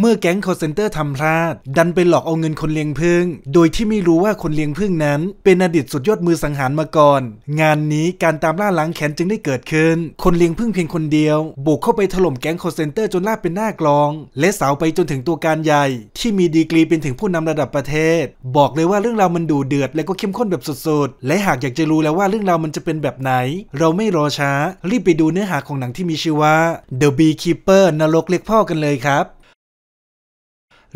เมื่อแก๊งคอร์เซนเตอร์ทำพลาด ดันไปหลอกเอาเงินคนเลี้ยงพึ่ง โดยที่ไม่รู้ว่าคนเลี้ยงพึ่งนั้น เป็นอดีตสุดยอดมือสังหารมาก่อน งานนี้การตามล่าล้างแค้นจึงได้เกิดขึ้น คนเลี้ยงพึ่งเพียงคนเดียว บุกเข้าไปถล่มแก๊งคอร์เซนเตอร์จนลาบเป็นหน้ากลอง และสาวไปจนถึงตัวการใหญ่ ที่มีดีกรีเป็นถึงผู้นำระดับประเทศ บอกเลยว่าเรื่องราวมันดูเดือด และก็เข้มข้นแบบสุดๆและหากอยากจะรู้แล้วว่าเรื่องราวมันจะเป็นแบบไหน เราไม่รอช้ารีบไปดูเนื้อหาของหนังที่มีชื่อว่า The Beekeeper นรกเล็กพ่อกันเลยครับ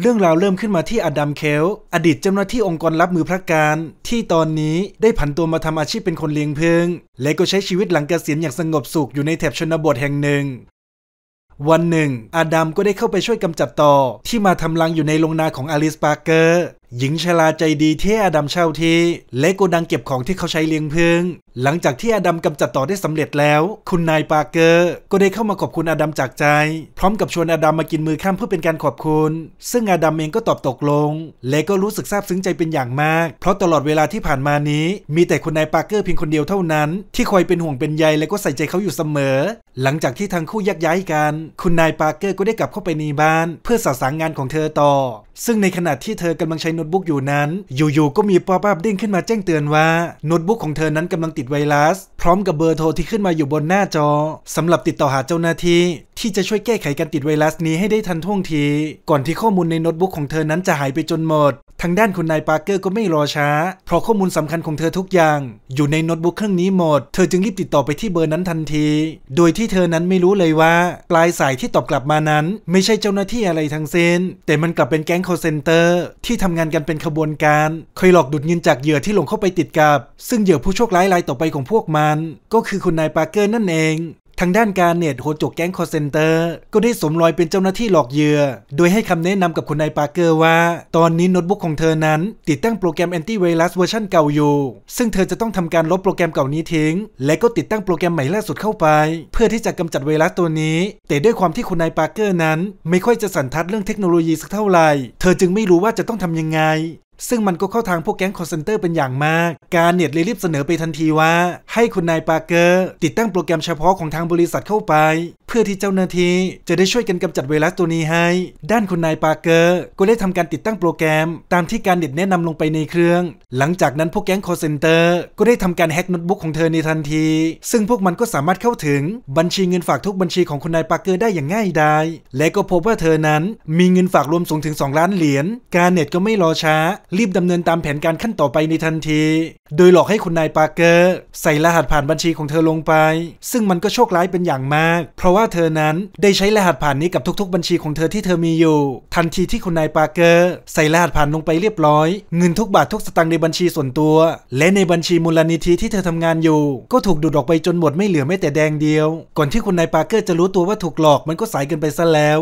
เรื่องราวเริ่มขึ้นมาที่อดัมเคล อดีตเจ้าหน้าที่องค์กรรับมือพระการ ที่ตอนนี้ได้ผันตัวมาทำอาชีพเป็นคนเลี้ยงพึง่งและก็ใช้ชีวิตหลังเกษียณอย่างสงบสุขอยู่ในแถบชนบทแห่งหนึ่ง วันหนึ่งอดัมก็ได้เข้าไปช่วยกำจัดต่อที่มาทำรังอยู่ในโรงนาของอลิสปาร์เกอร์หญิงชราใจดีที่อดัมเช่าที่และโกดังเก็บของที่เขาใช้เลี้ยงพึ่งหลังจากที่อดัมกำจัดต่อได้สำเร็จแล้ว คุณนายปาเกอร์ก็ได้เข้ามาขอบคุณอดัมจากใจ พร้อมกับชวนอดัมมากินมือข้ามเพื่อเป็นการขอบคุณ ซึ่งอดัมเองก็ตอบตกลง และก็รู้สึกซาบซึ้งใจเป็นอย่างมาก เพราะตลอดเวลาที่ผ่านมานี้ มีแต่คุณนายปาเกอร์เพียงคนเดียวเท่านั้นที่คอยเป็นห่วงเป็นใยและก็ใส่ใจเขาอยู่เสมอ หลังจากที่ทั้งคู่แยกย้ายกัน คุณนายปาเกอร์ก็ได้กลับเข้าไปในบ้าน เพื่อสัสางงานของเธอต่อซึ่งในขณะที่เธอกำลังใช้โน้ตบุ๊กอยู่นั้น อยู่ๆก็มีป๊อปอัพเด้งขึ้นมาแจ้งเตือนว่า โน้ตบุ๊กของเธอนั้นกำลังติดไวรัส พร้อมกับเบอร์โทรที่ขึ้นมาอยู่บนหน้าจอสำหรับติดต่อหาเจ้าหน้าที่ ที่จะช่วยแก้ไขการติดไวรัสนี้ให้ได้ทันท่วงที ก่อนที่ข้อมูลในโน้ตบุ๊กของเธอนั้นจะหายไปจนหมดทางด้านคุณนายปาร์เกอร์ก็ไม่รอช้า เพราะข้อมูลสำคัญของเธอทุกอย่างอยู่ในโน้ตบุ๊กเครื่องนี้หมด เธอจึงรีบติดต่อไปที่เบอร์นั้นทันที โดยที่เธอนั้นไม่รู้เลยว่า ปลายสายที่ตอบกลับมานั้นไม่ใช่เจ้าหน้าที่อะไรทั้งสิ้น แต่มันกลับเป็นแก๊งคอเซนเตอร์ ที่ทำงานกันเป็นขบวนการเคยหลอกดูดเงินจากเหยื่อที่หลงเข้าไปติดกับ ซึ่งเหยื่อผู้โชคร้ายรายต่อไปของพวกมัน ก็คือคุณนายปาร์เกอร์นั่นเองทางด้านการเน็ตโโจกแก๊งคอเซนเตอร์ก็ได้สมรอยเป็นเจ้าหน้าที่หลอกเหยื่อ โดยให้คำแนะนำกับคุณนายปาร์เกอร์ว่า ตอนนี้โน้ตบุ๊กของเธอนั้นติดตั้งโปรแกรมแอนตี้ไวรัสเวอร์ชันเก่าอยู่ ซึ่งเธอจะต้องทำการลบโปรแกรมเก่านี้ทิ้ง และก็ติดตั้งโปรแกรมใหม่ล่าสุดเข้าไป เพื่อที่จะกำจัดไวรัสตัวนี้ แต่ด้วยความที่คุณนายปาร์เกอร์นั้นไม่ค่อยจะสันทัดเรื่องเทคโนโลยีสักเท่าไหร่เธอจึงไม่รู้ว่าจะต้องทำยังไงซึ่งมันก็เข้าทางพวกแก๊งคอร์เซนเตอร์เป็นอย่างมาก การเน็ตเลยรีบเสนอไปทันทีว่า ให้คุณนายปาเกอร์ ติดตั้งโปรแกรมเฉพาะของทางบริษัทเข้าไปเพื่อที่เจ้าหน้าที่จะได้ช่วยกันกำจัดไวรัสตัวนี้ให้ ด้านคุณนายปาเกอร์ก็ได้ทำการติดตั้งโปรแกรม ตามที่การเด็ดแนะนำลงไปในเครื่อง หลังจากนั้นพวกแก๊งคอร์เซนเตอร์ก็ได้ทำการแฮกโน้ตบุ๊กของเธอในทันที ซึ่งพวกมันก็สามารถเข้าถึงบัญชีเงินฝากทุกบัญชีของคุณนายปาเกอร์ได้อย่างง่ายดาย และก็พบว่าเธอนั้น มีเงินฝากรวมสูงถึง2ล้านเหรียญการเน็ตก็ไม่รอช้ารีบดำเนินตามแผนการขั้นต่อไปในทันที โดยหลอกให้คุณนายปาเกอร์ ใส่รหัสผ่านบัญชีของเธอลงไป ซึ่งมันก็โชคร้ายเป็นอย่างมาก เพราะว่าเธอนั้นได้ใช้รหัสผ่านนี้กับทุกๆบัญชีของเธอที่เธอมีอยู่ ทันทีที่คุณนายปาเกอร์ ใส่รหัสผ่านลงไปเรียบร้อยเงินทุกบาททุกสตางค์ในบัญชีส่วนตัว และในบัญชีมูลนิธิที่เธอทำงานอยู่ ก็ถูกดูดออกไปจนหมดไม่เหลือแม้แต่แดงเดียว ก่อนที่คุณนายปาเกอร์จะรู้ตัวว่าถูกหลอกมันก็สายเกินไปซะแล้ว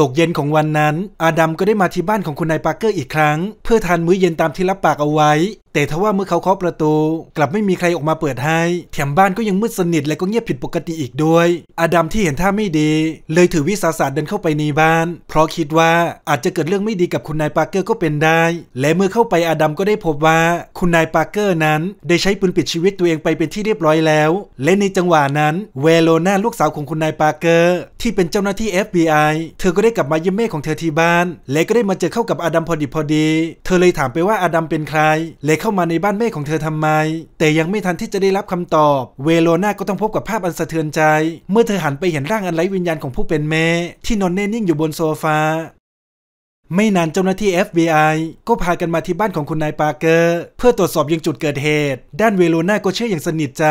ตกเย็นของวันนั้น อาดัมก็ได้มาที่บ้านของคุณนายปาร์เกอร์อีกครั้งเพื่อทานมื้อเย็นตามที่รับปากเอาไว้แต่ทว่าเมื่อเขาเคาะประตู กลับไม่มีใครออกมาเปิดให้ แถมบ้านก็ยังมืดสนิทและก็เงียบผิดปกติอีกด้วยอาดัมที่เห็นท่าไม่ดีเลยถือวิสาสะเดินเข้าไปในบ้าน เพราะคิดว่าอาจจะเกิดเรื่องไม่ดีกับคุณนายปาร์เกอร์ก็เป็นได้ และเมื่อเข้าไปอาดัมก็ได้พบว่า คุณนายปาร์เกอร์นั้นได้ใช้ปืนปิดชีวิตตัวเองไปเป็นที่เรียบร้อยแล้วและในจังหวะนั้นเวโรนาลูกสาวของคุณนายปาร์เกอร์ที่เป็นเจ้าหน้าที่ FBI เธอก็ได้กลับมาเยี่ยมแม่ของเธอที่บ้าน และก็ได้มาเจอเข้ากับอาดัมพอดีพอดี เธอเลยถามไปว่าอาดัมเป็นใคร และเขาเข้ามาในบ้านแม่ของเธอทำไม แต่ยังไม่ทันที่จะได้รับคำตอบ เวโรนาก็ต้องพบกับภาพอันสะเทือนใจ เมื่อเธอหันไปเห็นร่างอันไร้วิญญาณของผู้เป็นแม่ ที่นอนแน่นิ่งอยู่บนโซฟาไม่นาน เจ้าหน้าที่ FBI ก็พากันมาที่บ้านของคุณนายปาเกอร์เพื่อตรวจสอบยังจุดเกิดเหตุด้านเวโรนาก็เชื่ออย่างสนิทใจ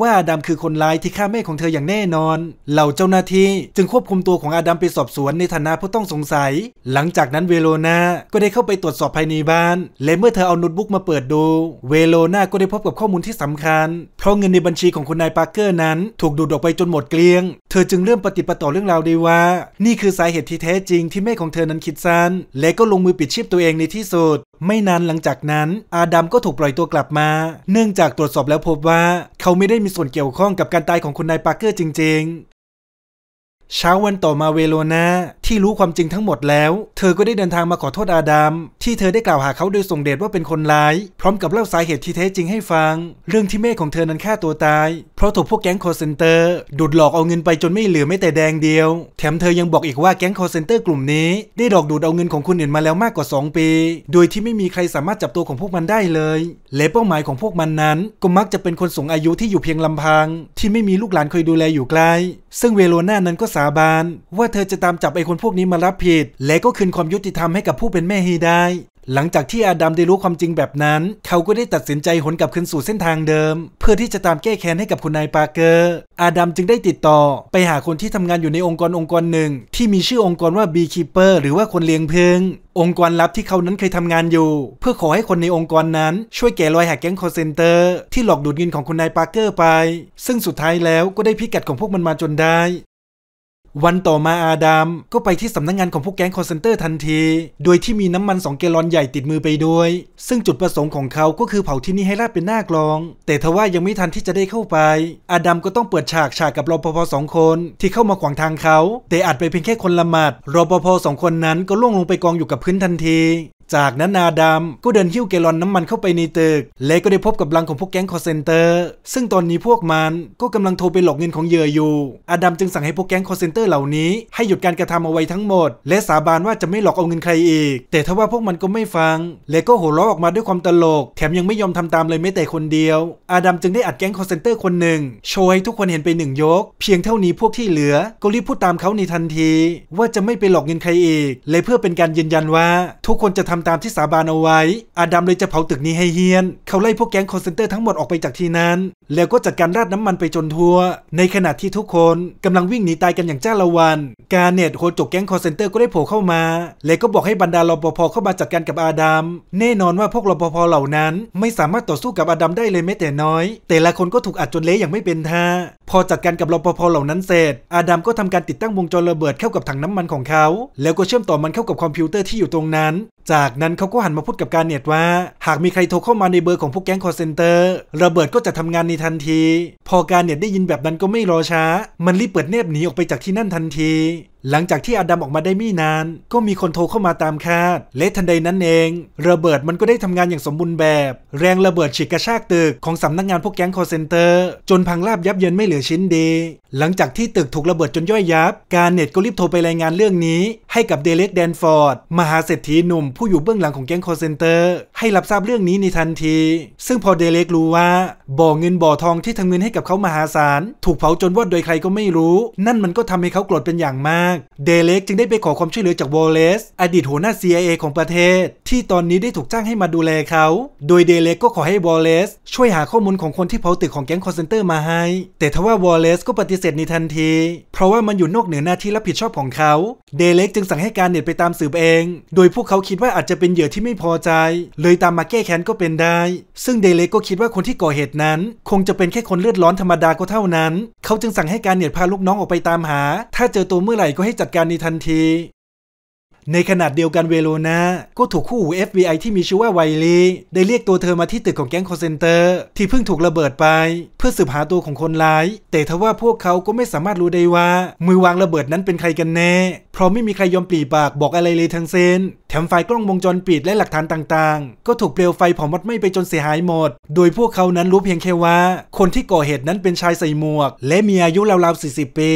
ว่าอาดัมคือคนร้ายที่ฆ่าแม่ของเธออย่างแน่นอน เหล่าเจ้าหน้าที่จึงควบคุมตัวของอาดัมไปสอบสวนในฐานะผู้ต้องสงสัย หลังจากนั้นเวโรนาก็ได้เข้าไปตรวจสอบภายในบ้าน และเมื่อเธอเอาโน้ตบุ๊กมาเปิดดู เวโรนาก็ได้พบกับข้อมูลที่สำคัญ เพราะเงินในบัญชีของคุณนายปาเกอร์นั้นถูกดูดออกไปจนหมดเกลี้ยง เธอจึงเริ่มปฏิปต่อเรื่องราวได้ว่า นี่คือสาเหตุที่แท้จริงที่แม่ของเธอนั้นคิดสั้นเลก็ลงมือปิดชีพตัวเองในที่สุด ไม่นานหลังจากนั้นอาดัมก็ถูกปล่อยตัวกลับมา เนื่องจากตรวจสอบแล้วพบว่า เขาไม่ได้มีส่วนเกี่ยวข้องกับการตายของคุณนายปาร์เกอร์จริงเช้าวันต่อมาเวโรนาที่รู้ความจริงทั้งหมดแล้ว เธอก็ได้เดินทางมาขอโทษอาดามที่เธอได้กล่าวหาเขาโดยส่งเดชว่าเป็นคนร้ายพร้อมกับเล่าสาเหตุที่แท้จริงให้ฟัง เรื่องที่แม่ของเธอนั้นฆ่าตัวตายเพราะถูกพวกแก๊งคอร์เซนเตอร์ดูดหลอกเอาเงินไปจนไม่เหลือแม้แต่แดงเดียว แถมเธอยังบอกอีกว่าแก๊งคอร์เซนเตอร์กลุ่มนี้ได้หลอกดูดเอาเงินของคนอื่นมาแล้วมากกว่า 2 ปี โดยที่ไม่มีใครสามารถจับตัวของพวกมันได้เลยและเป้าหมายของพวกมันนั้นก็มักจะเป็นคนสูงอายุที่อยู่เพียงลำพัง ที่ไม่มีลูกหลานคอยดูแลอยู่ใกล้ซึ่งเวโรนานั้นก็าบานว่าเธอจะตามจับไอ้คนพวกนี้มารับผิด และก็คืนความยุติธรรมให้กับผู้เป็นแม่ให้ได้ หลังจากที่อาดัมได้รู้ความจริงแบบนั้น เขาก็ได้ตัดสินใจหนกลับคืนสู่เส้นทางเดิม เพื่อที่จะตามแก้แค้นให้กับคุณนายปาเกอร์ อาดัมจึงได้ติดต่อไปหาคนที่ทำงานอยู่ในองค์กรองค์กรหนึ่ง ที่มีชื่อองค์กรว่าบี e ีเปอร์หรือว่าคนเลี้ยงพึ่งองค์กรลับที่เขานั้นเคยทำงานอยู่ เพื่อขอให้คนในองค์กรนั้นช่วยแกะรอยหาแก๊งคอเซนเตอร์ที่หลอกดูดเงินของคุณนายปาเกอร์ไปซึ่งสุดท้ายแล้วก็ได้พิกัดของพวกมันมาจนได้วันต่อมาอาดามก็ไปที่สำนักงงานของพวกแก๊งคอนเซนเตอร์ทันที โดยที่มีน้ำมันสองแกลลอนใหญ่ติดมือไปด้วยซึ่งจุดประสงค์ของเขาก็คือเผาที่นี่ให้ราบเป็นหน้ากลอง แต่ทว่ายังไม่ทันที่จะได้เข้าไป อาดัมก็ต้องเปิดฉากฉากกับรปภสองคนที่เข้ามาขวางทางเขา แต่อาจไปเพียงแค่คนละหมัดรปภสองคนนั้นก็ล่วงลงไปกองอยู่กับพื้นทันทีจากนั้นอาดัมก็เดินหิ้วเกลอนน้ำมันเข้าไปในตึกและก็ได้พบกับลังของพวกแก๊งคอเซนเตอร์ ซึ่งตอนนี้พวกมันก็กำลังโทรไปหลอกเงินของเยืออยู่ อาดัมจึงสั่งให้พวกแก๊งคอเซนเตอร์เหล่านี้ ให้หยุดการกระทำเอาไว้ทั้งหมด และสาบานว่าจะไม่หลอกเอาเงินใครอีก แต่ทว่าพวกมันก็ไม่ฟัง และก็โห่ร้องออกมาด้วยความตลก แถมยังไม่ยอมทำตามเลยแม้แต่คนเดียว อาดัมจึงได้อัดแก๊งคอเซนเตอร์คนหนึ่งโชว์ให้ทุกคนเห็นไปหนึ่งยก เพียงเท่านี้พวกที่เหลือ ก็รีบพูดตามเขาในทันที ว่าจะไม่ไปหลอกเงินใครอีก และเพื่อเป็นการยืนยันว่า ทุกคนจะทาตามที่สาบานเอาไว้ อาดัมเลยจะเผาตึกนี้ให้เฮียน เขาไล่พวกแก๊งคอนเซนเตอร์ทั้งหมดออกไปจากที่นั้น แล้วก็จัดการราดน้ำมันไปจนทั่ว ในขณะที่ทุกคนกำลังวิ่งหนีตายกันอย่างจ้าละวัน กาเนตโคจกแก๊งคอนเซนเตอร์ก็ได้โผล่เข้ามา และก็บอกให้บรรดารปภเข้ามาจัดการกับอาดัม แน่นอนว่าพวกรปภเหล่านั้น ไม่สามารถต่อสู้กับอาดัมได้เลยแม้แต่น้อย แต่ละคนก็ถูกอัดจนเละอย่างไม่เป็นท่า พอจัดการกับรปภเหล่านั้นเสร็จ อาดัมก็ทำการติดตั้งวงจรระเบิดเข้ากับถังน้ำมันของเขา แล้วก็เชื่อมต่อมันเข้ากับคอมพิวเตอร์ที่อยู่ตรงนั้นจากนั้นเขาก็หันมาพูดกับการเน็ตว่า หากมีใครโทรเข้ามาในเบอร์ของพวกแก๊งคอร์เซนเตอร์ ระเบิดก็จะทำงานในทันที พอการเน็ตได้ยินแบบนั้นก็ไม่รอช้า มันรีบเปิดเนบหนีออกไปจากที่นั่นทันทีหลังจากที่อดัมออกมาได้ไม่นาน ก็มีคนโทรเข้ามาตามคาดและทันใดนั้นเอง ระเบิดมันก็ได้ทำงานอย่างสมบูรณ์แบบ แรงระเบิดฉีกกระชากตึกของสำนักงานพวกแก๊งคอเซนเตอร์ จนพังราบยับเยินไม่เหลือชิ้นดี หลังจากที่ตึกถูกระเบิดจนย่อยยับ การเน็ตก็รีบโทรไปรายงานเรื่องนี้ให้กับเดเล็กแดนฟอร์ดมหาเศรษฐีหนุ่มผู้อยู่เบื้องหลังของแก๊งคอเซนเตอร์ให้รับทราบเรื่องนี้ในทันที ซึ่งพอเดเล็กรู้ว่าบ่อเงินบ่อทองที่ทำเงินให้กับเขามหาศาลถูกเผาจนวอดโดยใครก็ไม่รู้ นั่นมันก็ทำให้เขาโกรธเป็นอย่างมากเดเล็กจึงได้ไปขอความช่วยเหลือจากวอลเลซอดีตหัวหน้า CIA ของประเทศที่ตอนนี้ได้ถูกจ้างให้มาดูแลเขา โดยเดเลกก็ขอให้วอลเลซช่วยหาข้อมูลของคนที่เผาตึกของแก๊งคอนเซนเตอร์มาให้ แต่ทว่าวอลเลซก็ปฏิเสธในทันที เพราะว่ามันอยู่นอกเหนือหน้าที่รับผิดชอบของเขา เดเลกจึงสั่งให้การเน็ตไปตามสืบเอง โดยพวกเขาคิดว่าอาจจะเป็นเหยื่อที่ไม่พอใจ เลยตามมาแก้แค้นก็เป็นได้ ซึ่งเดเลกก็คิดว่าคนที่ก่อเหตุนั้น คงจะเป็นแค่คนเลือดร้อนธรรมดาก็เท่านั้น เขาจึงสั่งให้การเน็ตพาลูกน้องออกไปตามหา ถ้าเจอตัวเมื่อไหร่ก็ให้จัดการในทันทีในขณะเดียวกันเวโรนา ก็ถูกคู่หู FBI ที่มีชื่อว่าไวลีได้เรียกตัวเธอมาที่ตึกของแก๊งคอเซนเตอร์ที่เพิ่งถูกระเบิดไป เพื่อสืบหาตัวของคนร้าย แต่ทว่าพวกเขาก็ไม่สามารถรู้ได้ว่า มือวางระเบิดนั้นเป็นใครกันแน่ เพราะไม่มีใครยอมปลีปากบอกอะไรเลยทั้งเส้น แถมไฟกล้องวงจรปิดและหลักฐานต่าง ๆ ก็ถูกเปลวไฟเผามดไม่ไปจนเสียหายหมด โดยพวกเขานั้นรู้เพียงแค่ว่า คนที่ก่อเหตุนั้นเป็นชายใส่หมวก และมีอายุราวๆ40ปี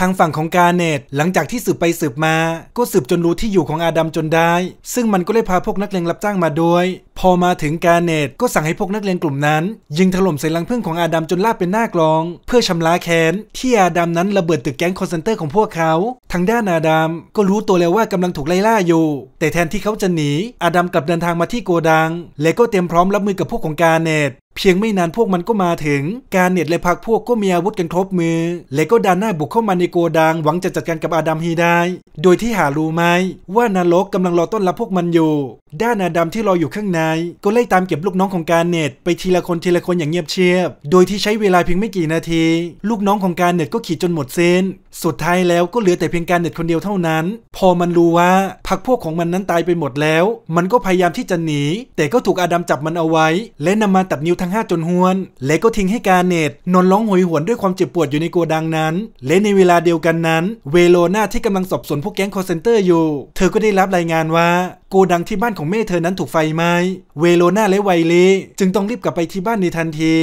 ทางฝั่งของกาเนตหลังจากที่สืบไปสืบมา ก็สืบจนรู้ที่อยู่ของอาดัมจนได้ ซึ่งมันก็เลยพาพวกนักเลงรับจ้างมาด้วยพอมาถึงกาเนตก็สั่งให้พวกนักเรียนกลุ่มนั้นยิงถล่มใส่รังพึ่งของอาดัมจนลาบเป็นหน้ากลอง เพื่อชำระแค้นที่อาดัมนั้นระเบิดตึกแก๊งคอนเซนเตอร์ของพวกเขาทางด้านอาดัมก็รู้ตัวแล้วว่ากำลังถูกไล่ล่าอยู่ แต่แทนที่เขาจะหนีอาดัมกลับเดินทางมาที่โกดัง และก็เตรียมพร้อมรับมือกับพวกของกาเนตเพียงไม่นานพวกมันก็มาถึง การเนตและพักพวกก็มีอาวุธกันครบมือและก็ดันหน้าบุกเข้ามาในโกดังหวังจะจัดการกับอาดัมฮีได้ โดยที่หารู้ไหมว่านารกกำลังรอต้อนรับพวกมันอยู่ ด้านอาดัมที่รออยู่ข้างในายก็ไล่ตามเก็บลูกน้องของการเน็ตไปทีละคนทีละคนอย่างเงียบเชียบ โดยที่ใช้เวลาเพียงไม่กี่นาที ลูกน้องของการเน็ตก็ขี่จนหมดเซนสุดท้ายแล้วก็เหลือแต่เพียงการเน็ตคนเดียวเท่านั้น พอมันรู้ว่าพักพวกของมันนั้นตายไปหมดแล้ว มันก็พยายามที่จะหนี แต่ก็ถูกอาดัมจับมันเอาไว้ และนำมาตัดนิ้วทั้ง 5 จนหวน และก็ทิ้งให้การเน็ตนอนร้องหวยหวนด้วยความเจ็บปวดอยู่ในโกดังนั้น และในเวลาเดียวกันนั้น เวโรนาที่กำลังสอบสวนพวกแก๊งคอร์เซนเตอร์อยู่ เธอก็ได้รับรายงานว่าโกดังที่บ้านของแม่เธอนั้นถูกไฟไหม้เวโรนาและไวเลจึงต้องรีบกลับไปที่บ้านในทันที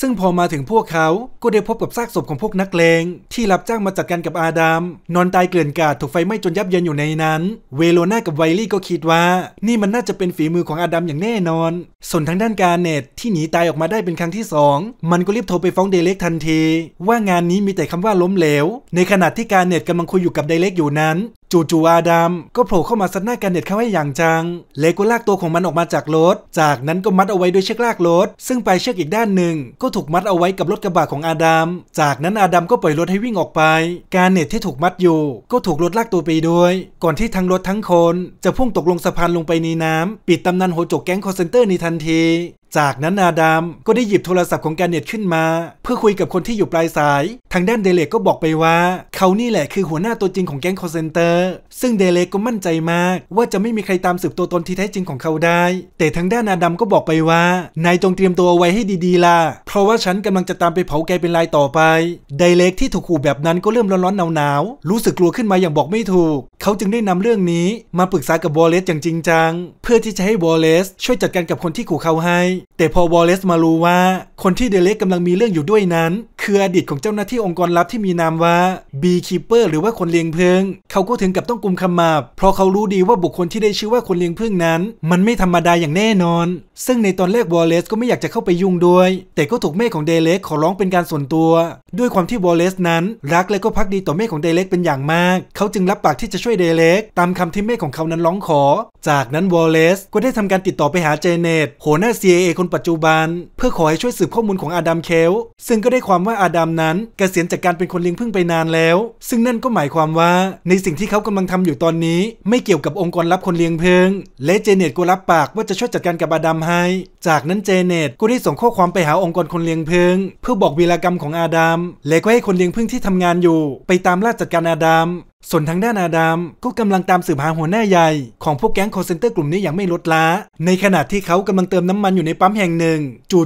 ซึ่งพอมาถึงพวกเขาก็ได้พบกับซากศพของพวกนักเลงที่รับจ้างมาจัดการกับอาดามนอนตายเกลื่อนกาดถูกไฟไหม้จนยับเยินอยู่ในนั้น เวโรนากับไวลี่ก็คิดว่านี่มันน่าจะเป็นฝีมือของอาดัมอย่างแน่นอน ส่วนทางด้านการเนตที่หนีตายออกมาได้เป็นครั้งที่ 2 มันก็รีบโทรไปฟ้องเดเล็กทันที ว่างานนี้มีแต่คำว่าล้มเหลว ในขณะที่การเนตกำลังคุยอยู่กับเดเล็กอยู่นั้นจู่ๆอาดัมก็โผล่เข้ามาสัดหน้ากันเน็ตเข้าให้อย่างจัง เลโก้ลากตัวของมันออกมาจากรถ จากนั้นก็มัดเอาไว้ด้วยเชือกลากรถ ซึ่งปลายเชือกอีกด้านหนึ่งก็ถูกมัดเอาไว้กับรถกระบะของอาดัม จากนั้นอาดัมก็ปล่อยรถให้วิ่งออกไป การเน็ตที่ถูกมัดอยู่ก็ถูกรถลากตัวไปด้วย ก่อนที่ทั้งรถทั้งคนจะพุ่งตกลงสะพานลงไปในน้ำ ปิดตำนานโหจกแก๊งคอร์เซนเตอร์ในทันทีจากนั้นอาดัมก็ได้หยิบโทรศัพท์ของแกเน็ตขึ้นมา เพื่อคุยกับคนที่อยู่ปลายสาย ทางด้านเดเลกก็บอกไปว่า เขานี่แหละคือหัวหน้าตัวจริงของแก๊งคอเซนเตอร์ ซึ่งเดเลกก็มั่นใจมากว่าจะไม่มีใครตามสืบตัวตนที่แท้จริงของเขาได้ แต่ทางด้านอาดัมก็บอกไปว่า นายจงเตรียมตัวไว้ให้ดี ๆล่ะ เพราะว่าฉันกำลังจะตามไปเผาแกเป็นลายต่อไป เดเลกที่ถูกขู่แบบนั้นก็เริ่มร้อนๆหนาวๆรู้สึกกลัวขึ้นมาอย่างบอกไม่ถูก เขาจึงได้นำเรื่องนี้มาปรึกษากับวอลเลสอย่างจริงจังเพื่อที่จะให้วอเลส ช่วยจัดการกับคนที่ขู่เขาให้แต่พอวอลเลซมารู้ว่า คนที่เดเล็กกำลังมีเรื่องอยู่ด้วยนั้นคืออดีตของเจ้าหน้าที่องค์กรลับที่มีนามว่า Beekeeper หรือว่าคนเลี้ยงพึ่งเขาก็ถึงกับต้องกลุมขมับเพราะเขารู้ดีว่าบุคคลที่ได้ชื่อว่าคนเลี้ยงพึ่งนั้น มันไม่ธรรมดาอย่างแน่นอน ซึ่งในตอนแรกวอลเลซก็ไม่อยากจะเข้าไปยุ่งด้วย แต่ก็ถูกแม่ของเดเล็กขอร้องเป็นการส่วนตัว ด้วยความที่วอลเลซนั้นรักและก็พักดีต่อแม่ของเดเล็กเป็นอย่างมากเขาจึงรับปากที่จะช่วยเดเล็กตามคำที่แม่ของเขานั้นร้องขอ จากนั้นวอลเลซก็ได้ทำการติดต่อไปหาเจเนตหัวหน้า CIA คนปัจจุบัน เพื่อขอให้ช่วยสืบข้อมูลของอดัมเคลซึ่งก็ได้ความวว่าอาดัมนั้นกเกษียณจากการเป็นคนเลี้ยงพึ่งไปนานแล้ว ซึ่งนั่นก็หมายความว่า ในสิ่งที่เขากำลังทำอยู่ตอนนี้ ไม่เกี่ยวกับองค์กรรับคนเลี้ยงพึ่งและเจเน็ตก็รับปากว่าจะช่วยจัดการกับอาดัมให้ จากนั้นเจเน็ตก็ได้ส่งข้อความไปหาองค์กรคนเลี้ยงพึ่งเพื่อบอกวีรกรรมของอาดัมและก็ให้คนเลี้ยงพึ่งที่ทำงานอยู่ ไปตามล่าจัดการอาดัมส่วนทางด้านอาดามก็กำลังตามสืบหาหัวหน้าใหญ่ของพวกแก๊งคอเซนเตอร์กลุ่มนี้อย่างไม่ลดละในขณะที่เขากำลังเติมน้ำมันอยู่ในปั๊มแห่งหนึ่ง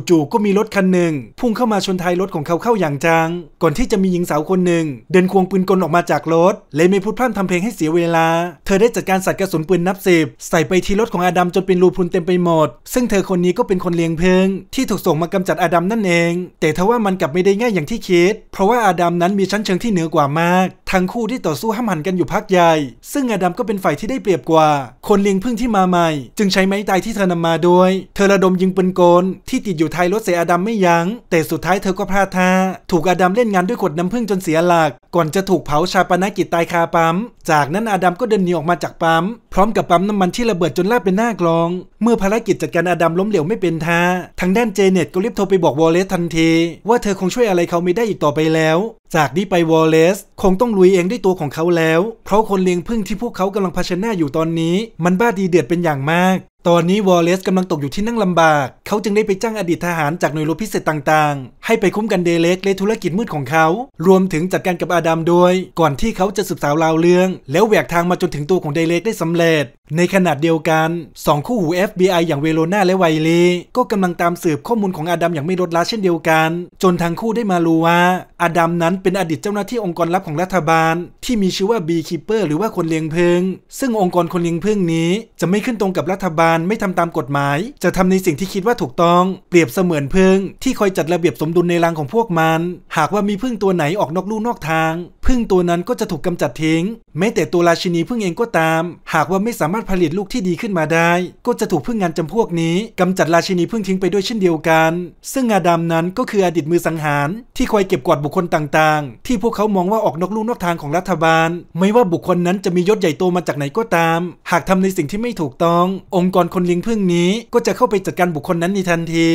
จู่ๆก็มีรถคันหนึ่ง พุ่งเข้ามาชนท้ายรถของเขาเข้าอย่างจัง ก่อนที่จะมีหญิงสาวคนหนึ่ง เดินควงปืนกลออกมาจากรถเลยไม่พูดพร่ำทำเพลงให้เสียเวลา เธอได้จัดการสัตว์กระสุนปืนนับสิบใส่ไปที่รถของอาดัมจนเป็นรูพรุนเต็มไปหมด ซึ่งเธอคนนี้ก็เป็นคนเลี้ยงเพิงที่ถูกส่งมากำจัดอาดัมนั่นเอง แต่ทว่ามันกลับไม่ได้ง่ายอย่างที่คิดเพราะว่าอาดัมนั้นมีชั้นเชิงที่เหนือกว่ามากทั้งคู่ได้ต่อสู้ห้ามหันกันอยู่ พักใหญ่ ซึ่งอาดัมก็เป็นฝ่ายที่ได้เปรียบกว่า คนเลี้ยงพึ่งที่มาใหม่ จึงใช้ไม้ตายที่เธอนำมาด้วย เธอระดมยิงปืนกลที่ติดอยู่ท้ายรถเสียอาดัมไม่ยัง้ง แต่สุดท้ายเธอก็พลาดท่า ถูกอาดัมเล่นงานด้วยขวดน้ำพึ่งจนเสียหลัก ก่อนจะถูกเผาชาปนกิจตายคาปั๊ม จากนั้นอาดัมก็เดินหนีออกมาจากปั๊มพร้อมกับปั๊มน้ำมันที่ระเบิดจนลาบเป็นหน้ากลอง เมื่อภารกิจจัดการอาดัมล้มเหลวไม่เป็นท่า ทางด้านเจเน็ตก็รีบโทรไปบอกวอลเลซทันทีว่าเธอคงช่วยอะไรเขาไม่ได้อีกต่อไปแล้วจากนี้ไปวอลเลซคงต้องลุยเองด้วยตัวของเขาแล้ว เพราะคนเลี้ยงพึ่งที่พวกเขากำลังเผชิญหน้าอยู่ตอนนี้ มันบ้าดีเดือดเป็นอย่างมากตอนนี้วอลเลซกำลังตกอยู่ที่นั่งลำบาก เขาจึงได้ไปจ้างอดีตทหารจากหน่วยรบพิเศษต่างๆ ให้ไปคุ้มกันเดเล็กและธุรกิจมืดของเขา รวมถึงจัดการกับอาดัมโดย ก่อนที่เขาจะสืบสาวราวเรื่อง แล้วแหวกทางมาจนถึงตัวของเดเล็กได้สำเร็จ ในขณะเดียวกัน 2 คู่หู FBI อย่างเวโรนาและไวลี ก็กำลังตามสืบข้อมูลของอาดัมอย่างไม่ลดละเช่นเดียวกัน จนทั้งคู่ได้มารู้ว่าอาดัมนั้นเป็นอดีตเจ้าหน้าที่องค์กรลับของรัฐบาล ที่มีชื่อว่าบีคิปเปอร์หรือว่าคนเลี้ยงพึ่งซึ่งองค์กรคนเลี้ยงพึ่งนี้จะไม่ขึ้นตรงกับรัฐบาลการไม่ทำตามกฎหมายจะทำในสิ่งที่คิดว่าถูกต้อง เปรียบเสมือนพึ่ง ที่คอยจัดระเบียบสมดุลในรังของพวกมัน หากว่ามีพึ่งตัวไหนออกนอกลู่นอกทางพึ่งตัวนั้นก็จะถูกกำจัดทิ้งแม้แต่ตัวราชินีพึ่งเองก็ตาม หากว่าไม่สามารถผลิตลูกที่ดีขึ้นมาได้ ก็จะถูกพึ่งงานจำพวกนี้กำจัดราชินีพึ่งทิ้งไปด้วยเช่นเดียวกัน ซึ่งงาดำนั้นก็คืออดีตมือสังหาร ที่คอยเก็บกวาดบุคคลต่างๆ ที่พวกเขามองว่าออกนอกลู่นอกทางของรัฐบาล ไม่ว่าบุคคลนั้นจะมียศใหญ่โตมาจากไหนก็ตาม หากทำในสิ่งที่ไม่ถูกต้อง องค์กรคนเลี้ยงพึ่งนี้ก็จะเข้าไปจัดการบุคคลนั้นในทันที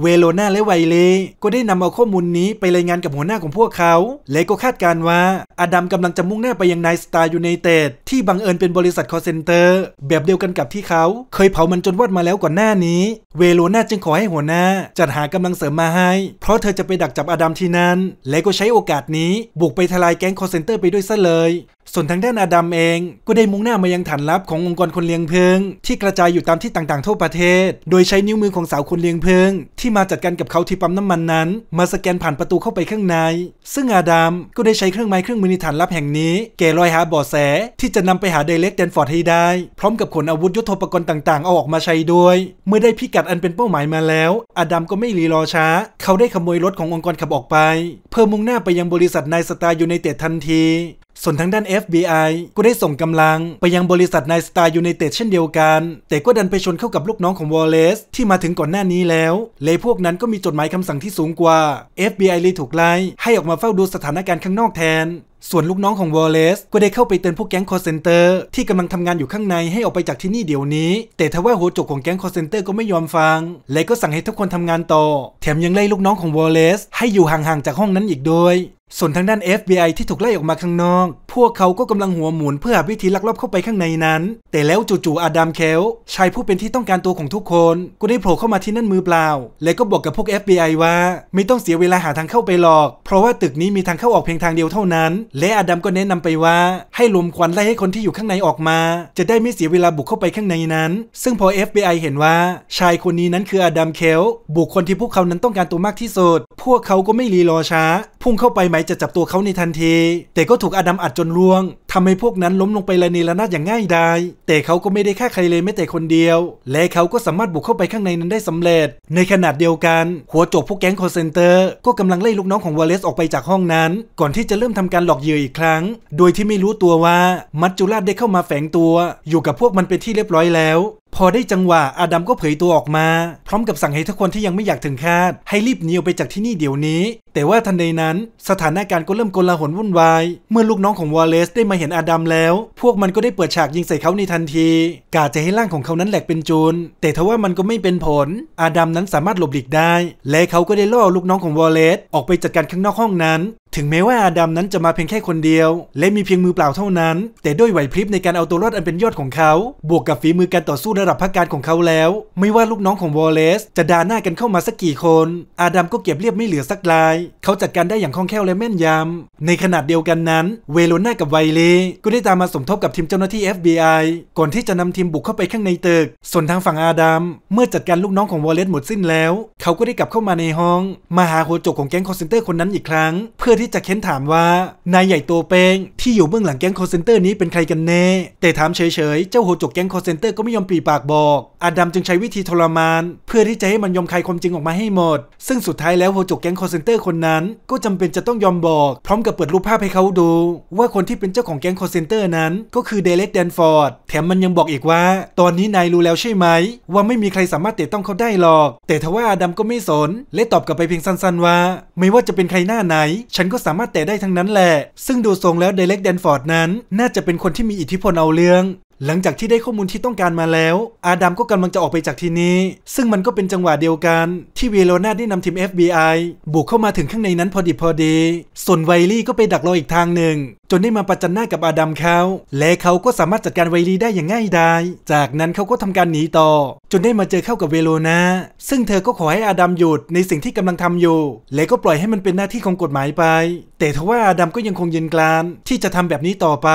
เวโลนาและไวเลก็ได้นำเอาข้อมูลนี้ไปรายงานกับหัวหน้าของพวกเขาและก็คาดการว่าอดัมกำลังจะมุ่งหน้าไปยังไนสตาร์ยูไนเต็ดที่บังเอิญเป็นบริษัทคอเซนเตอร์แบบเดียวกันกับที่เขาเคยเผามันจนวอดมาแล้วก่อนหน้านี้ เวโรนาจึงขอให้หัวหน้าจัดหากำลังเสริมมาให้ เพราะเธอจะไปดักจับอดัมที่นั้น และก็ใช้โอกาสนี้บุกไปทลายแก๊งคอเซนเตอร์ไปด้วยซะเลยส่วนทางด้านอาดัมเอง ก็ได้มุ่งหน้ามายังฐานลับขององค์กรคนเลี้ยงเพลิง ที่กระจายอยู่ตามที่ต่างๆทั่วประเทศ โดยใช้นิ้วมือของสาวคนเลี้ยงเพลิงที่มาจัดการกับเขาที่ปั๊มน้ำมันนั้น มาสแกนผ่านประตูเข้าไปข้างใน ซึ่งอาดัมก็ได้ใช้เครื่องไม้เครื่องมือในฐานลับแห่งนี้แก่รอยหาเบาะแสที่จะนำไปหาเดเล็กเดนฟอร์ดให้ได้ พร้อมกับขนอาวุธยุทโธปกรณ์ต่างๆเอาออกมาใช้ด้วย เมื่อได้พิกัดอันเป็นเป้าหมายมาแล้วอาดัมก็ไม่รีรอช้า เขาได้ขโมยรถขององค์กรขับออกไป เพื่อมุ่งหน้าไปยังบริษัทนายสตาร์ยูไนเต็ดทันทีส่วนทางด้าน FBI ก็ได้ส่งกำลังไปยังบริษัทนายสตาร์ยูไนเต็ดเช่นเดียวกัน แต่ก็ดันไปชนเข้ากับลูกน้องของวอลเลซที่มาถึงก่อนหน้านี้แล้ว เลยพวกนั้นก็มีจดหมายคำสั่งที่สูงกว่า FBI เลยถูกไล่ให้ออกมาเฝ้าดูสถานการณ์ข้างนอกแทน ส่วนลูกน้องของวอลเลซก็ได้เข้าไปเตือนพวกแก๊งคอร์เซนเตอร์ ที่กำลังทำงานอยู่ข้างในให้ออกไปจากที่นี่เดี๋ยวนี้ แต่ทว่าหัวจกของแก๊งคอร์เซนเตอร์ก็ไม่ยอมฟังและก็สั่งให้ทุกคนทำงานต่อ แถมยังไล่ลูกน้องของวอลเลซให้อยู่ห่างๆจากห้องนั้นอีกด้วยส่วนทางด้าน FBI ที่ถูกไล่ออกมาข้างนอก พวกเขาก็กำลังหัวหมุนเพื่อหาวิธีลักลอบเข้าไปข้างในนั้น แต่แล้วจู่ๆอาดัมแคลชายผู้เป็นที่ต้องการตัวของทุกคนก็ได้โผล่เข้ามาที่นั่นมือเปล่า และก็บอกกับพวก FBI ว่า ไม่ต้องเสียเวลาหาทางเข้าไปหรอก เพราะว่าตึกนี้มีทางเข้าออกเพียงทางเดียวเท่านั้น และอาดัมก็แนะนำไปว่า ให้ลมควันไล่ให้คนที่อยู่ข้างในออกมา จะได้ไม่เสียเวลาบุกเข้าไปข้างในนั้น ซึ่งพอ FBI เห็นว่า ชายคนนี้นั้นคืออาดัมแคลบุคคลที่พวกเขานั้นต้องการตัวมากที่สุดพวกเขาก็ไม่รีรอช้าพุ่งเข้าไปมจะจับตัวเขาในทันที แต่ก็ถูกอดัมอัดจนร่วง ทำให้พวกนั้นล้มลงไประเนระนาดอย่างง่ายดายแต่เขาก็ไม่ได้ฆ่าใครเลยแม้แต่คนเดียว และเขาก็สามารถบุกเข้าไปข้างในนั้นได้สำเร็จ ในขนาดเดียวกัน หัวโจกพวกแก๊งคอเซนเตอร์ก็กำลังไล่ลูกน้องของวอลเลซออกไปจากห้องนั้น ก่อนที่จะเริ่มทำการหลอกเหยื่ออีกครั้ง โดยที่ไม่รู้ตัวว่า มัจจุราชได้เข้ามาแฝงตัว อยู่กับพวกมันเป็นที่เรียบร้อยแล้วพอได้จังหวะอาดัมก็เผยตัวออกมา พร้อมกับสั่งให้ทุกคนที่ยังไม่อยากถึงคาด ให้รีบหนีออกไปจากที่นี่เดี๋ยวนี้ แต่ว่าทันใดนั้น สถานการณ์ก็เริ่มโกลาหลวุ่นวาย เมื่อลูกน้องของวอลเลซได้มาเห็นอาดัมแล้ว พวกมันก็ได้เปิดฉากยิงใส่เขาในทันที กาจะให้ร่างของเขานั้นแหลกเป็นจูนแต่ทว่ามันก็ไม่เป็นผลอาดัมนั้นสามารถหลบหลีกได้ และเขาก็ได้ล่อลูกน้องของวอลเลซออกไปจัดการข้างนอกห้องนั้นถึงแม้ว่าอาดัมนั้นจะมาเพียงแค่คนเดียว และมีเพียงมือเปล่าเท่านั้น แต่ด้วยไหวพริบในการเอาตัวรอดอันเป็นยอดของเขา บวกกับฝีมือการต่อสู้ระดับพักการของเขาแล้ว ไม่ว่าลูกน้องของวอลเลซจะด่าหน้ากันเข้ามาสักกี่คน อาดัมก็เก็บเรียบไม่เหลือสักลายเขาจัดการได้อย่างคล่องแคล่วและแม่นยำในขนาดเดียวกันนั้นเวโรน่ากับไวเลก็ได้ตามมาสมทบกับทีมเจ้าหน้าที่ FBI ก่อนที่จะนำทีมบุกเข้าไปข้างในตึกส่วนทางฝั่งอาดัมเมื่อจัดการลูกน้องของวอลเลซหมดสิ้นแล้วเขาก็ได้กลับเข้ามาในห้องมาหาหัวโจกของแก๊งคอนเซนเตอร์คนนั้นอีกครั้ง เพื่อที่ที่จะเค้นถามว่านายใหญ่ตัวเป้งที่อยู่เบื้องหลังแก๊งคอเซนเตอร์นี้เป็นใครกันแน่แต่ถามเฉยๆเจ้าหัวจกแก๊งคอเซนเตอร์ก็ไม่ยอมปรีปากบอกอาดัมจึงใช้วิธีทรมาน เพื่อที่จะให้มันยอมคายความจริงออกมาให้หมด ซึ่งสุดท้ายแล้วหัวจกแก๊งคอเซนเตอร์คนนั้น ก็จำเป็นจะต้องยอมบอกพร้อมกับเปิดรูปภาพให้เขาดูว่าคนที่เป็นเจ้าของแก๊งคอเซนเตอร์นั้นก็คือเดเล็กแดนฟอร์ดแถมมันยังบอกอีกว่า ตอนนี้นายรู้แล้วใช่ไหม ว่าไม่มีใครสามารถเตะต้องเขาได้หรอก แต่ทว่าอาดัมก็ไม่สน และตอบกลับไปเพียงสั้นๆ ว่า ไม่ว่าจะเป็นใครหน้าไหนฉันก็ก็สามารถเตะได้ทั้งนั้นแหละ ซึ่งดูทรงแล้วเดเล็กแดนฟอร์ดนั้น น่าจะเป็นคนที่มีอิทธิพลเอาเรื่อง หลังจากที่ได้ข้อมูลที่ต้องการมาแล้ว อาดัมก็กำลังจะออกไปจากที่นี้ ซึ่งมันก็เป็นจังหวะเดียวกัน ที่เวโรนาได้นำทีม FBI บุกเข้ามาถึงข้างในนั้นพอดีพอดี ส่วนไวลี่ก็ไปดักรออีกทางหนึ่งจนได้มาประจันหน้ากับอาดัมเขาและเขาก็สามารถจัดการไวรีได้อย่างง่ายดาย จากนั้นเขาก็ทำการหนีต่อ จนได้มาเจอเข้ากับเวโรนา ซึ่งเธอก็ขอให้อาดัมหยุดในสิ่งที่กำลังทำอยู่ และก็ปล่อยให้มันเป็นหน้าที่ของกฎหมายไป แต่ทว่าอาดัมก็ยังคงยืนกรานที่จะทำแบบนี้ต่อไป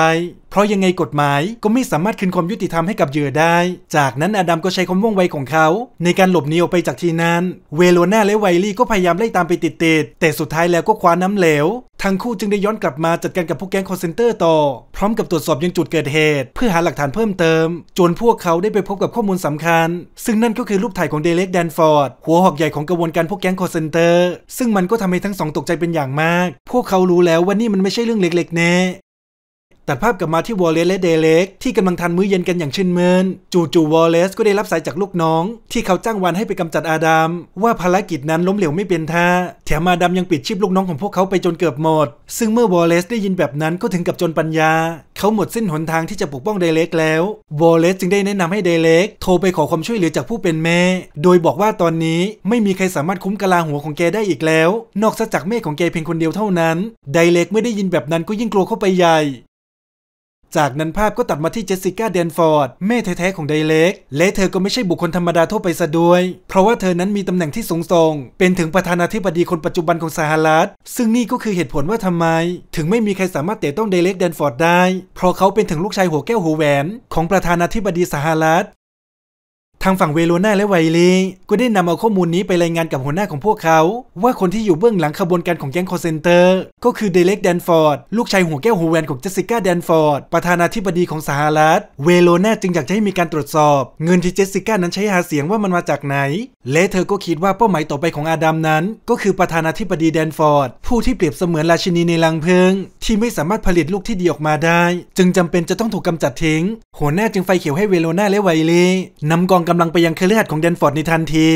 เพราะยังไงกฎหมายก็ไม่สามารถคืนความยุติธรรมให้กับเหยื่อได้ จากนั้นอาดัมก็ใช้ความว่องไวของเขาในการหลบหนีออกไปจากที่นั้นเวโรนาและไวรีก็พยายามไล่ตามไปติด ๆ แต่สุดท้ายแล้วก็คว้าน้ำเหลว ทั้งคู่จึงได้ย้อนกลับมาจัดการกับพวกแกงคอร์เซนเตอร์ต่อ พร้อมกับตรวจสอบยังจุดเกิดเหตุ เพื่อหาหลักฐานเพิ่มเติมจนพวกเขาได้ไปพบกับข้อมูลสำคัญ ซึ่งนั่นก็คือรูปถ่ายของเดเล็กแดนฟอร์ดหัวหอกใหญ่ของกระบวนการพวกแก๊งคอร์เซนเตอร์ ซึ่งมันก็ทำให้ทั้งสองตกใจเป็นอย่างมาก พวกเขารู้แล้วว่านี่มันไม่ใช่เรื่องเล็กๆแน่ตัดภาพกลับมาที่วอลเลซและเดเล็กที่กำลังทานมื้อเย็นกันอย่างชื่นมืน่นจู่ๆวอลเลซก็ได้รับสายจากลูกน้องที่เขาจ้างวันให้ไปกำจัดอาดัมว่าภารกิจนั้นล้มเหลวไม่เป็นท่าแถมอาดัมยังปิดชีพลูกน้องของพวกเขาไปจนเกือบหมด ซึ่งเมื่อวอลเลซได้ยินแบบนั้นก็ถึงกับจนปัญญา เขาหมดสิ้นหนทางที่จะปกป้องเดเล็กแล้ววอลเลซจึงได้แนะนำให้เดเล็กโทรไปขอความช่วยเหลือจากผู้เป็นแม่ โดยบอกว่าตอนนี้ไม่มีใครสามารถคุ้มกะลาหัวของแกได้อีกแล้ว นอกจากแม่ของแกเพียงคนเดียวเท่านั้นเดเล็กไม่ได้ยินแบบนั้นก็ยิ่งกลัวเข้าไปใหญ่จากนั้นภาพก็ตัดมาที่เจสสิก้าเดนฟอร์ด แม่แท้ ๆ ของไดเล็กและเธอก็ไม่ใช่บุคคลธรรมดาทั่วไปซะด้วย เพราะว่าเธอนั้นมีตำแหน่งที่สูงส่ง เป็นถึงประธานาธิบดีคนปัจจุบันของสหรัฐซึ่งนี่ก็คือเหตุผลว่าทำไม ถึงไม่มีใครสามารถเตะต้องไดเล็กเดนฟอร์ดได้ เพราะเขาเป็นถึงลูกชายหัวแก้วหัวแหวน ของประธานาธิบดีสหรัฐทางฝั่งเวโรนาและไวเลก็ได้นำเอาข้อมูลนี้ไปรายงานกับหัวหน้าของพวกเขา ว่าคนที่อยู่เบื้องหลังขบวนการของแก๊งคอเซนเตอร์ก็คือเดเล็กแดนฟอร์ดลูกชายหัวแก้วหัวแวนของเจสสิก้าแดนฟอร์ด ประธานาธิบดีของสหรัฐ เวโรนาจึงอยากให้มีการตรวจสอบเงินที่เจสสิก้านั้นใช้หาเสียงว่ามันมาจากไหน และเธอก็คิดว่าเป้าหมายต่อไปของอาดัมนั้น ก็คือประธานาธิบดีแดนฟอร์ดผู้ที่เปรียบเสมือนราชินีในลังเพลิงที่ไม่สามารถผลิตลูกที่ดีออกมาได้ จึงจำเป็นจะต้องถูกกาจัดทิ้ง หัวหน้าจึงไฟเขียวให้เวโรนาและไวเลนำกองกกำลังไปยังเครือข่ายของเดนฟอร์ดในทันที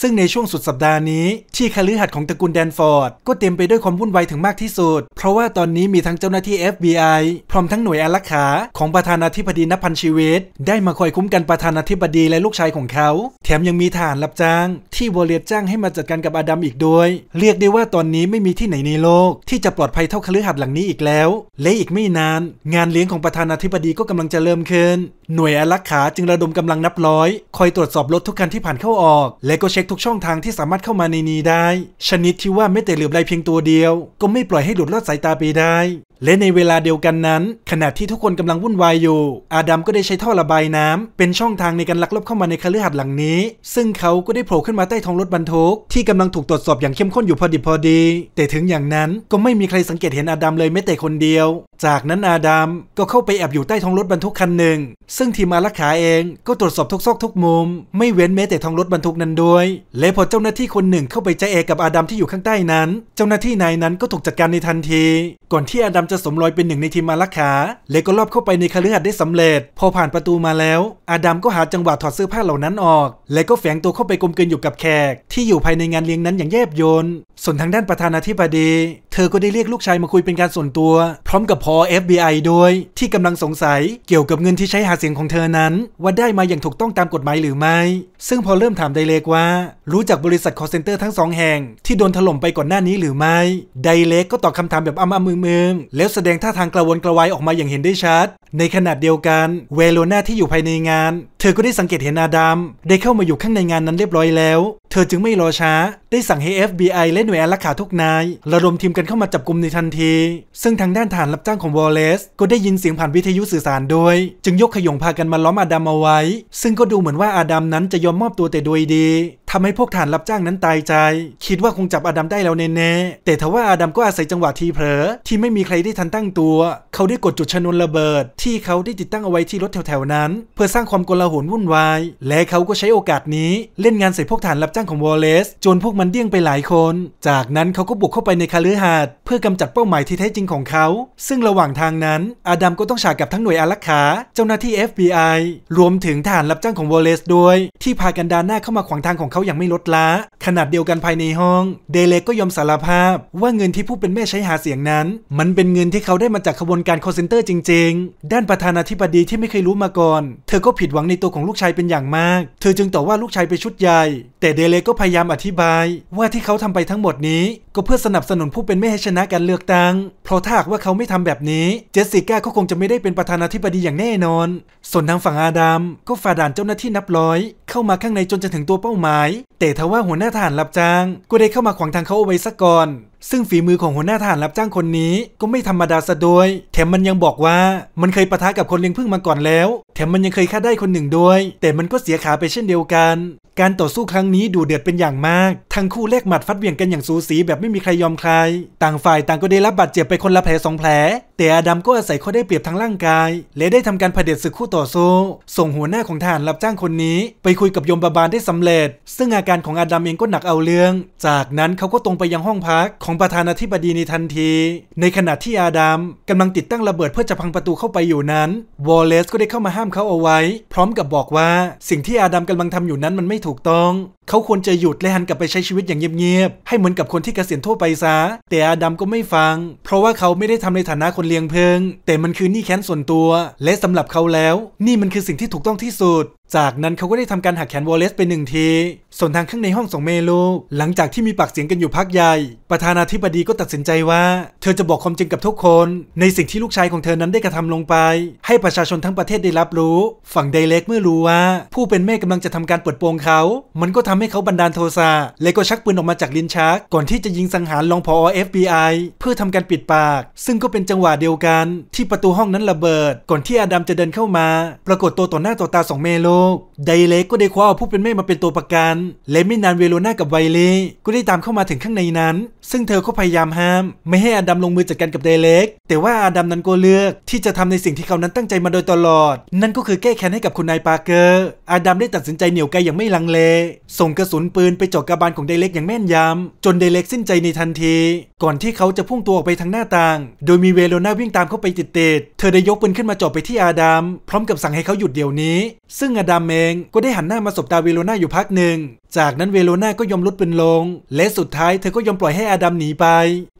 ซึ่งในช่วงสุดสัปดาห์นี้ ที่คฤหัส์ของตระกูลแดนฟอร์ด ก็เต็มไปด้วยความวุ่นวายถึงมากที่สุด เพราะว่าตอนนี้มีทั้งเจ้าหน้าที่ FBI พร้อมทั้งหน่วยอารักขา ของประธานาธิบดีนับพันชีวิต ได้มาคอยคุ้มกันประธานาธิบดีและลูกชายของเขา แถมยังมีทหารรับจ้าง ที่วอลเลียจ้างให้มาจัดการกับอาดัมอีกด้วย เรียกได้ว่าตอนนี้ไม่มีที่ไหนในโลก ที่จะปลอดภัยเท่าคฤหัส์หลังนี้อีกแล้ว และอีกไม่นานงานเลี้ยงของประธานาธิบดีก็กำลังจะเริ่มขึ้นหน่วยอารักขาจึงระดมกำลังนับร้อยคอยตรวจสอบรถทุกคันที่ผ่านเข้าออกและก็ช็คทุกช่องทางที่สามารถเข้ามาในนี้ได้ ชนิดที่ว่าไม่แต่เหลือบไรเพียงตัวเดียว ก็ไม่ปล่อยให้หลุดลอดสายตาไปได้ และในเวลาเดียวกันนั้นขณะที่ทุกคนกำลังวุ่นวายอยู่ อาดัมก็ได้ใช้ท่อระบายน้ำ เป็นช่องทางในการลักลอบเข้ามาในคฤหาสน์หลังนี้ ซึ่งเขาก็ได้โผล่ขึ้นมาใต้ท้องรถบรรทุกที่กำลังถูกตรวจสอบอย่างเข้มข้นอยู่พอดีพอดี แต่ถึงอย่างนั้นก็ไม่มีใครสังเกตเห็นอาดัมเลยแม้แต่คนเดียว จากนั้นอาดัมก็เข้าไปแอบอยู่ใต้ท้องรถบรรทุกคันหนึ่ง ซึ่งทีมอารักขาเองก็ตรวจสอบทุกซอกทุกมุม ไม่เว้นแม้แต่ท้องรถบรรทุกนั้นด้วยและพอเจ้าหน้าที่คนหนึ่งเข้าไปใจเอกับอาดัมที่อยู่ข้างใต้นั้น เจ้าหน้าที่นายนั้นก็ถูกจัดการในทันทีก่อนที่อาดัมจะสมรอยเป็นหนึ่งในทีมมาลักขา เลก็ลอบเข้าไปในคาลิฮนดได้สำเร็จ พอผ่านประตูมาแล้วอาดัมก็หาจังหวะถอดเสื้อผ้าเหล่านั้นออก และก็แฝงตัวเข้าไปกลมเกลืนอยู่กับแขก ที่อยู่ภายในงานเลี้ยงนั้นอย่างแยบยนส่วนทางด้านประธานาธิบดี เธอก็ได้เรียกลูกชายมาคุยเป็นการส่วนตัว พร้อมกับพอ FBI ด้วย ที่กำลังสงสัยเกี่ยวกับเงินที่ใช้หาเสียงของเธอนั้น ว่าได้มาอย่างถูกต้องตามกฎหมายหรือไม่ซึ่งพอเริ่มถามไดเลกว่า รู้จักบริษัทคอร์เซนเตอร์ทั้งสองแห่งที่โดนถล่มไปก่อนหน้านี้หรือไม่ไดเลกก็ตอบคาถามแบบอ้ำอ้ำอมึมแล้วแสดงท่าทางกระวนกระวายออกมาอย่างเห็นได้ชัด ในขณะเดียวกัน เวโรนาที่อยู่ภายในงาน เธอก็ได้สังเกตเห็นอาดัมได้เข้ามาอยู่ข้างในงานนั้นเรียบร้อยแล้วธอจึงไม่รอช้า ได้สั่งให้ FBI และหน่วยอารักขาทุกนาย ระดมทีมกันเข้ามาจับกลุ่มในทันที ซึ่งทางด้านฐานรับจ้างของวอลเลซก็ได้ยินเสียงผ่านวิทยุสื่อสารด้วย จึงยกขยงพากันมาล้อมอาดัมเอาไว้ ซึ่งก็ดูเหมือนว่าอาดัมนั้นจะยอมมอบตัวแต่โดยดี ทำให้พวกฐานรับจ้างนั้นตายใจ คิดว่าคงจับอาดัมได้แล้วแน่ๆแต่ทว่าอาดัมก็อาศัยจังหวะทีเผลอที่ไม่มีใครได้ทันตั้งตัว เขาได้กดจุดชนวนระเบิด ที่เขาได้ติดตั้งเอาไว้ที่รถแถวๆนั้น เพื่อสร้างความโกลาหลวุ่นวายและเขาก็ใช้โอกาสนี้เล่นงานใส่พวกฐานรับจ้างางของวอลเลซจนพวกมันเดี้ยงไปหลายคน จากนั้นเขาก็บุกเข้าไปในคาลือหาด เพื่อกำจัดเป้าหมายที่แท้จริงของเขา ซึ่งระหว่างทางนั้นอาดัมก็ต้องฉากกับทั้งหน่วยอารักขา เจ้าหน้าที่ FBI รวมถึงทหารรับจ้างของวอลเลซด้วย ที่พากันดานหน้าเข้ามาขวางทางของเขาอย่างไม่ลดละขนาดเดียวกันภายในห้อง เดเลกก็ยอมสารภาพว่าเงินที่ผู้เป็นแม่ใช้หาเสียงนั้น มันเป็นเงินที่เขาได้มาจากขบวนการคอเซนเตอร์ จริง ๆด้านประธานาธิบดีที่ไม่เคยรู้มาก่อน เธอก็ผิดหวังในตัวของลูกชายเป็นอย่างมาก เธอจึงต่อว่าลูกชายไปชุดใหญ่แต่เดเลก็พยายามอธิบาย ว่าที่เขาทำไปทั้งหมดนี้ ก็เพื่อสนับสนุนผู้เป็นแม่ให้ชนะการเลือกตั้งเพราะถ้าหากว่าเขาไม่ทำแบบนี้เจสสิก้าก็คงจะไม่ได้เป็นประธานาธิบดีอย่างแน่นอนส่วนทางฝั่งอาดามก็ฝ่าด่านเจ้าหน้าที่นับร้อย เข้ามาข้างในจนจะถึงตัวเป้าหมาย แต่ทว่าหัวหน้าทหารรับจ้าง ก็ได้เข้ามาขวางทางเขาเอาไว้ซะก่อน ซึ่งฝีมือของหัวหน้าทหารรับจ้างคนนี้ ก็ไม่ธรรมดาซะด้วยแถมมันยังบอกว่ามันเคยปะทะกับคนเลี้ยงพึ่ง มาก่อนแล้ว แถมมันยังเคยฆ่าได้คนหนึ่งด้วย แต่มันก็เสียขาไปเช่นเดียวกัน การต่อสู้ครั้งนี้ดูเดือดเป็นอย่างมาก ทั้งคู่แลกหมัดฟัดเวี่ยงกันอย่างสูสีแบบไม่มีใครยอมใคร ต่างฝ่ายต่างก็ได้รับบาดเจ็บไปคนละแผลสองแผล แต่อาดัมก็อาศัยข้อได้เปรียบทางร่างกายและได้ทำการเผด็จศึกคู่ตต่อสู้ส่งหัวหน้าของทหารรับจ้างคนนี้ไปคุยกับยมบาบาลได้สำเร็จ ซึ่งอาการของอาดัมเองก็หนักเอาเรื่อง จากนั้นเขาก็ตรงไปยังห้องพักของประธานาธิบดีในทันที ในขณะที่อาดัมกำลังติดตั้งระเบิดเพื่อจะพังประตูเข้าไปอยู่นั้น วอลเลซก็ได้เข้ามาห้ามเขาเอาไว้ พร้อมกับบอกว่า สิ่งที่อาดัมกำลังทำอยู่นั้นมันไม่ถูกต้อง เขาควรจะหยุดและหันกลับไปใช้ชีวิตอย่างเงียบๆ ให้เหมือนกับคนที่เกษียณทั่วไปซะ แต่อาดัมก็ไม่ฟัง เพราะว่าเขาไม่ได้ทำในฐานะคนเลี้ยงเพลิงแต่มันคือหนี้แค้นส่วนตัว และสำหรับเขาแล้วนี่มันคือสิ่งที่ถูกต้องที่สุดจากนั้นเขาก็ได้ทำการหักแขนวอลเลซไปหนึ่งที ส่วนทางข้างในห้องสองเมลูหลังจากที่มีปากเสียงกันอยู่พักใหญ่ ประธานาธิบดีก็ตัดสินใจว่าเธอจะบอกความจริงกับทุกคน ในสิ่งที่ลูกชายของเธอนั้นได้กระทำลงไป ให้ประชาชนทั้งประเทศได้รับรู้ ฝั่งไดเล็กเมื่อรู้ว่า ผู้เป็นแม่กำลังจะทำการเปิดโปงเขา มันก็ทำให้เขาบันดาลโทสะและก็ชักปืนออกมาจากลิ้นชักก่อนที่จะยิงสังหารรองพอ FBI เพื่อทำการปิดปาก ซึ่งก็เป็นจังหวะเดียวกัน ที่ประตูห้องนั้นระเบิด ก่อนที่อาดัมจะเดินเข้ามา ปรากฏตัวต่อหน้าต่อตาสองเมลูไดเล็กก็ได้คว้าผู้เป็นแม่มาเป็นตัวประกันและไม่นานเวโรนากับไวเล่ก็ได้ตามเข้ามาถึงข้างในนั้น ซึ่งเธอก็พยายามห้าม ไม่ให้อาดัมลงมือจัดการกับไดเล็ก แต่ว่าอาดัมนั้นก็เลือกที่จะทำในสิ่งที่เขานั้นตั้งใจมาโดยตลอด นั่นก็คือแก้แค้นให้กับคุณนายปาร์เกอร์ อาดัมได้ตัดสินใจเหนี่ยวไกอย่างไม่ลังเลส่งกระสุนปืนไปเจาะกระบาลของไดเล็กอย่างแม่นยำจนไดเล็กสิ้นใจในทันที ก่อนที่เขาจะพุ่งตัวออกไปทางหน้าต่าง โดยมีเวโรนาวิ่งตามเข้าไปติดๆเธอได้ยกปืนขึ้นมาจ่อไปที่อาดัมพร้อมกับสั่งให้เขาหยุดเดี๋ยวนี้ ซึ่งอาดัมเองก็ได้หันหน้ามาสบตาเวโรนาอยู่พักหนึ่ง จากนั้นเวโรนาก็ยอมลดเป็นลง และสุดท้ายเธอก็ยอมปล่อยให้อาดัมหนีไป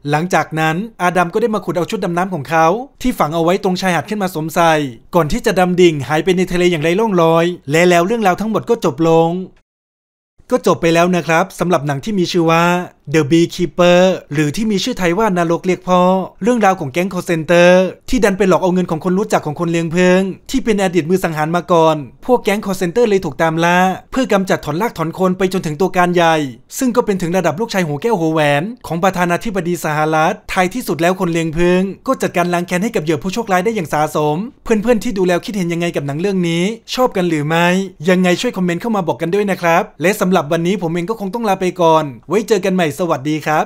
หลังจากนั้น อาดัมก็ได้มาขุดเอาชุดดำน้ำของเขา ที่ฝังเอาไว้ตรงชายหาดขึ้นมาสวมใส่ก่อนที่จะดำดิ่งหายไปในทะเลอย่างไร้ร่องรอย และแล้วเรื่องราวทั้งหมดก็จบลง ก็จบไปแล้วนะครับสำหรับหนังที่มีชื่อว่า The Beekeeper หรือที่มีชื่อไทยว่านารกเรียกพ่อเรื่องราวของแก๊งคอเซนเตอร์ ที่ดันไปหลอกเอาเงินของคนรู้จักของคนเลี้ยงเพิง ที่เป็นอดีตมือสังหารมาก่อน พวกแก๊งคอเซนเตอร์เลยถูกตามล่า เพื่อกำจัดถอนลากถอนคนไปจนถึงตัวการใหญ่ ซึ่งก็เป็นถึงระดับลูกชายหัวแก้วหัวแหวน ของประธานาธิบดีสหรัฐท้ายที่สุดแล้วคนเลี้ยงเพิง ก็จัดการล้างแค้นให้กับเหยื่อผู้โชคร้ายได้อย่างสาสม เพื่อนๆที่ดูแล้วคิดเห็นยังไงกับหนังเรื่องนี้ ชอบกันหรือไม่ยังไงช่วยคอมเมนต์เข้ามาบอกกันด้วยนะครับและสำหรับวันนี้ผมเองก็คงต้องลาไปก่อนไว้เจอกันใหม่สวัสดีครับ